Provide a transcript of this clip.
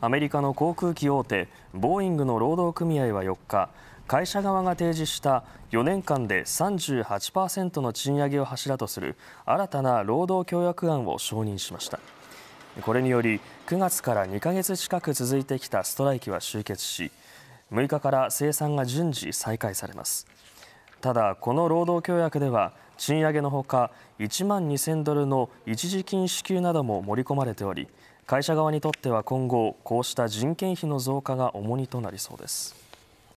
アメリカの航空機大手ボーイングの労働組合は4日会社側が提示した4年間で38%の賃上げを柱とする新たな労働協約案を承認しましたこれにより9月から2ヶ月近く続いてきたストライキは終結し6日から生産が順次再開されますただこの労働協約では賃上げのほか1万2000ドルの一時金支給なども盛り込まれており会社側にとっては今後こうした人件費の増加が重荷となりそうです。